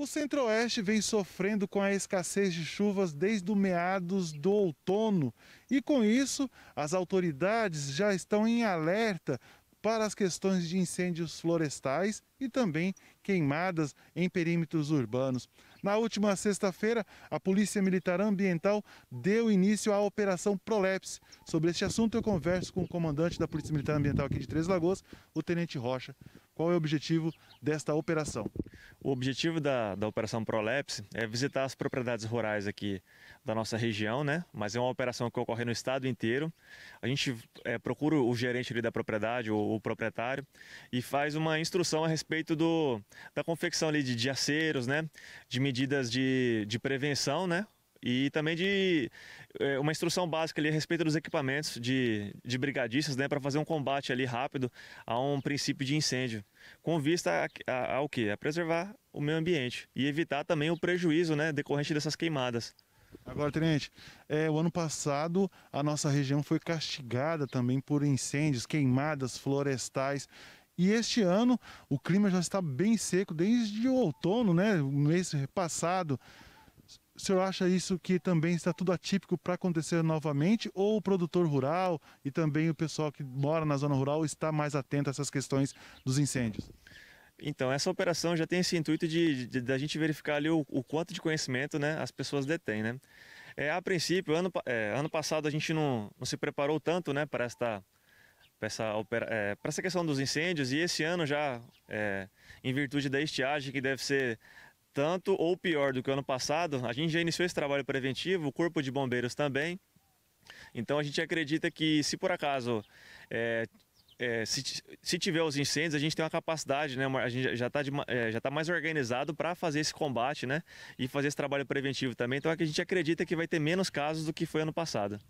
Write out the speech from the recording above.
O Centro-Oeste vem sofrendo com a escassez de chuvas desde o meados do outono e, com isso, as autoridades já estão em alerta para as questões de incêndios florestais e também queimadas em perímetros urbanos. Na última sexta-feira, a Polícia Militar Ambiental deu início à Operação Proleps. Sobre este assunto, eu converso com o comandante da Polícia Militar Ambiental aqui de Três Lagoas, o Tenente Rocha. Qual é o objetivo desta operação? O objetivo da, da Operação Prolepse é visitar as propriedades rurais aqui da nossa região, né? Mas é uma operação que ocorre no estado inteiro. A gente é, procura o gerente ali da propriedade, o, o, proprietário, e faz uma instrução a respeito do, da confecção ali de aceros, né? De medidas de, de prevenção, né? e também de é, uma instrução básica ali a respeito dos equipamentos de, de brigadistas né, para fazer um combate ali rápido a um princípio de incêndio, com vista a, a, ao que? A preservar o meio ambiente e evitar também o prejuízo né, decorrente dessas queimadas. Agora, Tenente, é, o ano passado a nossa região foi castigada também por incêndios, queimadas florestais. E este ano o clima já está bem seco desde o outono, né? No mês passado o senhor acha isso que também está tudo atípico para acontecer novamente? Ou o produtor rural e também o pessoal que mora na zona rural está mais atento a essas questões dos incêndios? Então, essa operação já tem esse intuito de, de, de gente verificar ali o, o, quanto de conhecimento né, as pessoas detêm. Né? É, a princípio, ano, é, ano passado a gente não, não se preparou tanto né, para esta para essa, é, essa, questão dos incêndios e esse ano já, é, em virtude da estiagem que deve ser tanto ou pior do que o ano passado. A gente já iniciou esse trabalho preventivo, o Corpo de Bombeiros também. Então a gente acredita que se por acaso é, é, se, se, tiver os incêndios, a gente tem uma capacidade, né? a gente já está é, já tá mais organizado para fazer esse combate, né? E fazer esse trabalho preventivo também. Então é que a gente acredita que vai ter menos casos do que foi ano passado.